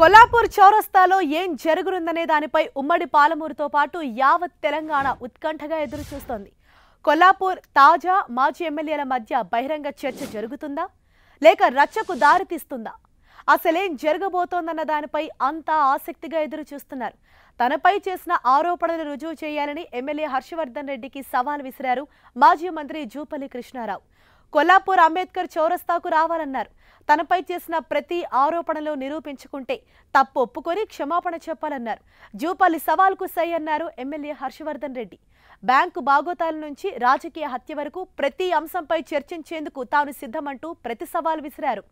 కొల్లాపూర్ చౌరస్తాలో ఏం జరుగునుందనే దానిపై ఉమ్మడి పాలమూరుతో పాటు యావత్ తెలంగాణ ఉత్కంఠగా ఎదురుచూస్తోంది కొల్లాపూర్ తాజా మాజీ ఎమ్మెల్యేల మధ్య బహిరంగ చర్చ జరుగుతుందా లేక రచ్చకు దారితీస్తుందా అసలేం జరగబోతోందన్న దానిపై అంతా ఆసక్తిగా ఎదురుచూస్తున్నారు తనపై చేసిన ఆరోపణలు రుజువు చేయాలని ఎమ్మెల్యే హర్షవర్ధన్ రెడ్డికి సవాల్ విసిరారు మాజీ మంత్రి జూపల్లి కృష్ణారావు కొల్లాపూర్ అంబేద్కర్ చౌరస్తాకు రావాలన్నారు తనపై చేసిన ప్రతి ఆరోపణలు నిరూపించుకుంటే తప్పు ఒప్పుకొని క్షమాపణ చెప్పాలన్నారు జూపల్లి సవాల్కు సై అన్నారు ఎమ్మెల్యే హర్షవర్ధన్ రెడ్డి బ్యాంకు బాగోతాల నుంచి రాజకీయ హత్య వరకు ప్రతి అంశంపై చర్చించేందుకు తాను సిద్ధమంటూ ప్రతి సవాల్ విసిరారు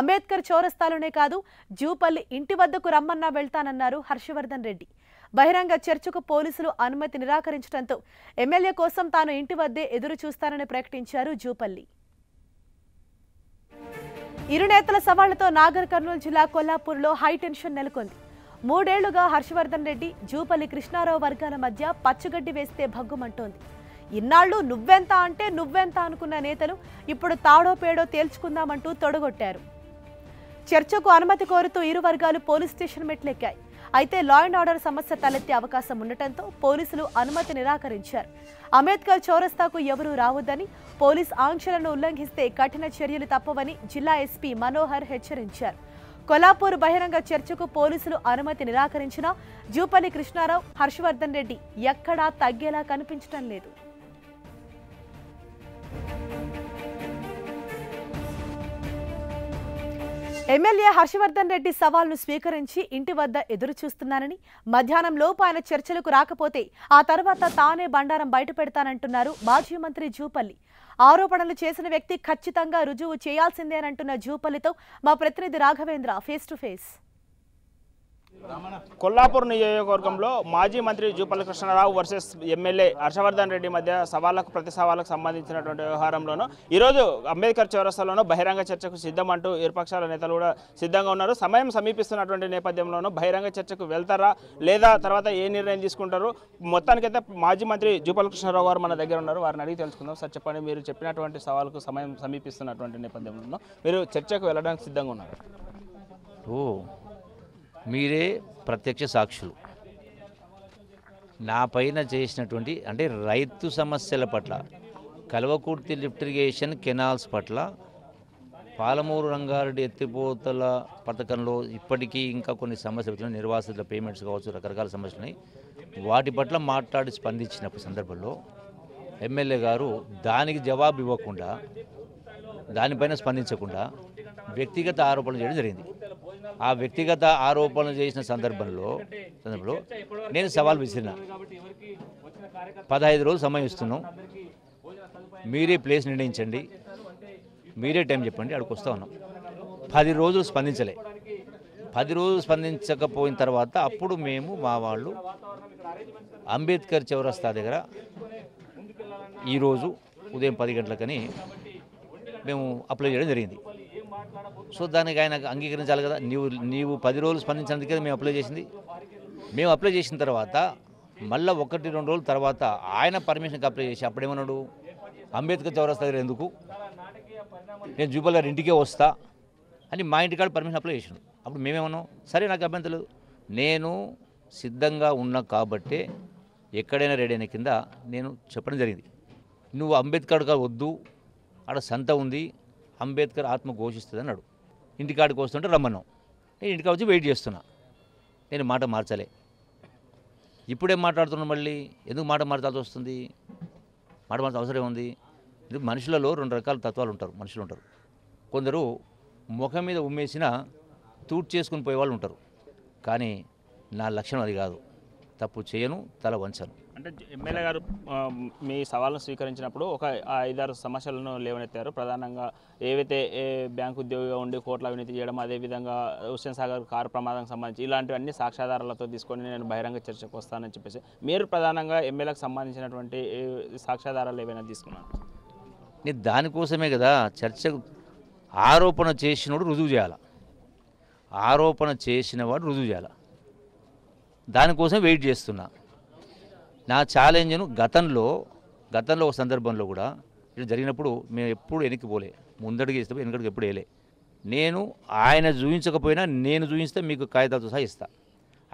అంబేద్కర్ చౌరస్తాలోనే కాదు జూపల్లి ఇంటి వద్దకు రమ్మన్నా వెళ్తానన్నారు హర్షవర్ధన్ రెడ్డి బహిరంగ చర్చకు పోలీసులు అనుమతి నిరాకరించడంతో ఎమ్మెల్యే కోసం తాను ఇంటి వద్దే ఎదురు చూస్తానని ప్రకటించారు జూపల్లి ఇరు నేతల సవాళ్లతో నాగర్ కర్నూలు జిల్లా కొల్లాపూర్లో హైటెన్షన్ నెలకొంది మూడేళ్లుగా హర్షవర్ధన్ రెడ్డి జూపల్లి కృష్ణారావు వర్గాల మధ్య పచ్చగడ్డి వేస్తే భగ్గుమంటోంది ఇన్నాళ్ళు నువ్వెంత అంటే నువ్వెంత అనుకున్న నేతలు ఇప్పుడు తాడో పేడో తేల్చుకుందామంటూ తొడగొట్టారు చర్చకు అనుమతి కోరుతూ ఇరు వర్గాలు పోలీస్ స్టేషన్ మెట్లెక్కాయి అయితే లా అండ్ ఆర్డర్ సమస్య తలెత్తే అవకాశం ఉండటంతో పోలీసులు అనుమతి నిరాకరించారు అంబేద్కర్ చౌరస్తాకు ఎవరూ రావద్దని పోలీస్ ఆంక్షలను ఉల్లంఘిస్తే కఠిన చర్యలు తప్పవని జిల్లా ఎస్పీ మనోహర్ హెచ్చరించారు కొల్లాపూర్ బహిరంగ చర్చకు పోలీసులు అనుమతి నిరాకరించినా జూపల్లి కృష్ణారావు హర్షవర్ధన్ రెడ్డి ఎక్కడా తగ్గేలా కనిపించడం లేదు ఎమ్మెల్యే హర్షవర్ధన్ రెడ్డి సవాల్ను స్వీకరించి ఇంటి వద్ద ఎదురు చూస్తున్నానని మధ్యాహ్నం లోపు ఆయన చర్చలకు రాకపోతే ఆ తర్వాత తానే బండారం బయట పెడతానంటున్నారు మాజీ మంత్రి జూపల్లి ఆరోపణలు చేసిన వ్యక్తి ఖచ్చితంగా రుజువు చేయాల్సిందేనంటున్న జూపల్లితో మా ప్రతినిధి Raghavendra face to face Kollapur నియోజకవర్గంలో మాజీ మంత్రి జూపల్లి కృష్ణారావు వర్సెస్ ఎమ్మెల్యే హర్షవర్ధన్ రెడ్డి మధ్య సవాళ్లకు ప్రతి సవాళ్లకు సంబంధించినటువంటి వ్యవహారంలోనూ ఈరోజు అంబేద్కర్ చౌరస్తాలోనూ బహిరంగ చర్చకు సిద్ధం అంటూ ఇరుపక్షాల నేతలు కూడా సిద్ధంగా ఉన్నారు సమయం సమీపిస్తున్నటువంటి నేపథ్యంలోనూ బహిరంగ చర్చకు వెళ్తారా లేదా తర్వాత ఏ నిర్ణయం తీసుకుంటారు మొత్తానికైతే మాజీ మంత్రి జూపల్లి కృష్ణారావు గారు మన దగ్గర ఉన్నారు వారిని అడిగి తెలుసుకుందాం సార్ చెప్పండి మీరు చెప్పినటువంటి సవాళ్ళకు సమయం సమీపిస్తున్నటువంటి నేపథ్యంలోనూ మీరు చర్చకు వెళ్ళడానికి సిద్ధంగా ఉన్నారు ఓ మీరే ప్రత్యక్ష సాక్షులు నా పైన చేసినటువంటి అంటే రైతు సమస్యల పట్ల కల్వకుర్తి లిఫ్ట్ ఇరిగేషన్ కెనాల్స్ పట్ల పాలమూరు రంగారెడ్డి ఎత్తిపోతల పథకంలో ఇప్పటికీ ఇంకా కొన్ని సమస్యలు వచ్చినాయి నిర్వాసితుల పేమెంట్స్ కావచ్చు రకరకాల సమస్యలు ఉన్నాయి వాటి పట్ల మాట్లాడి స్పందించిన సందర్భంలో ఎమ్మెల్యే గారు దానికి జవాబు ఇవ్వకుండా దానిపైన స్పందించకుండా వ్యక్తిగత ఆరోపణలు చేయడం జరిగింది ఆ వ్యక్తిగత ఆరోపణలు చేసిన సందర్భంలో సందర్భంలో నేను సవాల్ విసిరిన పదహైదు రోజులు సమయం ఇస్తున్నాం మీరే ప్లేస్ నిర్ణయించండి మీరే టైం చెప్పండి అక్కడికి వస్తా ఉన్నాం పది రోజులు స్పందించలే పది రోజులు స్పందించకపోయిన తర్వాత అప్పుడు మేము మా వాళ్ళు అంబేద్కర్ చౌరస్తా దగ్గర ఈరోజు ఉదయం పది గంటలకని మేము అప్లై చేయడం జరిగింది సో దానికి ఆయన అంగీకరించాలి కదా నీవు నీవు పది రోజులు స్పందించినందుకే మేము అప్లై చేసింది మేము అప్లై చేసిన తర్వాత మళ్ళీ ఒకటి రెండు రోజుల తర్వాత ఆయన పర్మిషన్కి అప్లై చేసి అప్పుడేమన్నాడు అంబేద్కర్ చౌరస్తా దగ్గర ఎందుకు నేను గారి ఇంటికే వస్తా అని మా ఇంటికాడ పర్మిషన్ అప్లై చేసాను అప్పుడు మేమేమన్నాం సరే నాకు అభ్యంతరం నేను సిద్ధంగా ఉన్నా కాబట్టే ఎక్కడైనా రెడీ అయిన కింద నేను చెప్పడం జరిగింది నువ్వు అంబేద్కర్ గారు వద్దు ఆడ సంత ఉంది అంబేద్కర్ ఆత్మ ఘోషిస్తుంది అన్నాడు ఇంటికాడికి వస్తుంటే రమ్మన్నాం నేను ఇంటికా వచ్చి వెయిట్ చేస్తున్నా నేను మాట మార్చలే ఇప్పుడేం మాట్లాడుతున్నాను మళ్ళీ ఎందుకు మాట మార్చాల్సి వస్తుంది మాట మార్చాల్సిన అవసరం ఉంది ఇది మనుషులలో రెండు రకాల తత్వాలు ఉంటారు మనుషులు ఉంటారు కొందరు ముఖం మీద ఉమ్మేసిన తూట్ చేసుకుని పోయేవాళ్ళు ఉంటారు కానీ నా లక్షణం అది కాదు తప్పు చేయను తల వంచను అంటే ఎమ్మెల్యే గారు మీ సవాళ్ళను స్వీకరించినప్పుడు ఒక ఐదారు సమస్యలను లేవనెత్తారు ప్రధానంగా ఏవైతే ఏ బ్యాంకు ఉద్యోగిగా ఉండి కోట్ల అవినీతి చేయడం అదేవిధంగా హుస్సేన్ సాగర్ కారు ప్రమాదానికి సంబంధించి ఇలాంటివన్నీ సాక్ష్యాధారాలతో తీసుకొని నేను బహిరంగ చర్చకు వస్తానని చెప్పేసి మీరు ప్రధానంగా ఎమ్మెల్యేకి సంబంధించినటువంటి సాక్ష్యాధారాలు ఏవైనా తీసుకున్నాను నేను దానికోసమే కదా చర్చకు ఆరోపణ వాడు రుజువు చేయాలి ఆరోపణ చేసిన వాడు రుజువు చేయాలి దానికోసం వెయిట్ చేస్తున్నాను నా ఛాలెంజ్ను గతంలో గతంలో ఒక సందర్భంలో కూడా ఇటు జరిగినప్పుడు మేము ఎప్పుడు వెనక్కి పోలే ముందడుగు ఇస్తే వెనకడికి ఎప్పుడు వేయలే నేను ఆయన చూపించకపోయినా నేను చూపిస్తే మీకు కాగితాలతో సహా ఇస్తా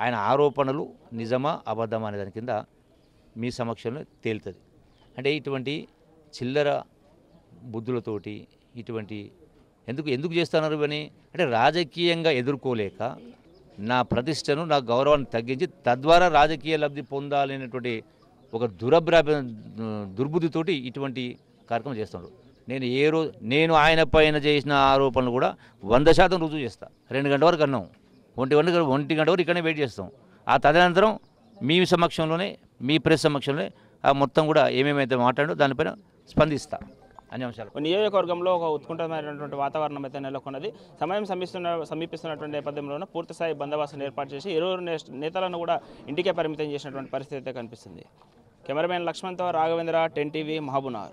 ఆయన ఆరోపణలు నిజమా అబద్ధమా అనే దాని కింద మీ సమక్షంలో తేలుతుంది అంటే ఇటువంటి చిల్లర బుద్ధులతోటి ఇటువంటి ఎందుకు ఎందుకు చేస్తున్నారు అని అంటే రాజకీయంగా ఎదుర్కోలేక నా ప్రతిష్టను నా గౌరవాన్ని తగ్గించి తద్వారా రాజకీయ లబ్ధి పొందాలనేటువంటి ఒక దురభ్రాభ దుర్బుద్ధితోటి ఇటువంటి కార్యక్రమం చేస్తున్నారు నేను ఏ రోజు నేను ఆయన పైన చేసిన ఆరోపణలు కూడా వంద శాతం రుజువు చేస్తాను రెండు గంటల వరకు అన్నాం ఒంటి గంట ఒంటి గంట వరకు ఇక్కడనే వెయిట్ చేస్తాం ఆ తదనంతరం మీ సమక్షంలోనే మీ ప్రెస్ సమక్షంలోనే ఆ మొత్తం కూడా ఏమేమైతే మాట్లాడో దానిపైన స్పందిస్తాను అనే అంశాలు నియోజకవర్గంలో ఒక ఉత్కంఠమైనటువంటి వాతావరణం అయితే నెలకొన్నది సమయం సమీపిస్తున్న సమీపిస్తున్నటువంటి నేపథ్యంలోనే పూర్తిస్థాయి బందోబస్తును ఏర్పాటు చేసి ఇరువురు నేతలను కూడా ఇంటికే పరిమితం చేసినటువంటి పరిస్థితి అయితే కనిపిస్తుంది కెమెరామెన్ లక్ష్మణ్తో రాఘవేంద్ర టెన్ టీవీ మహబూనార్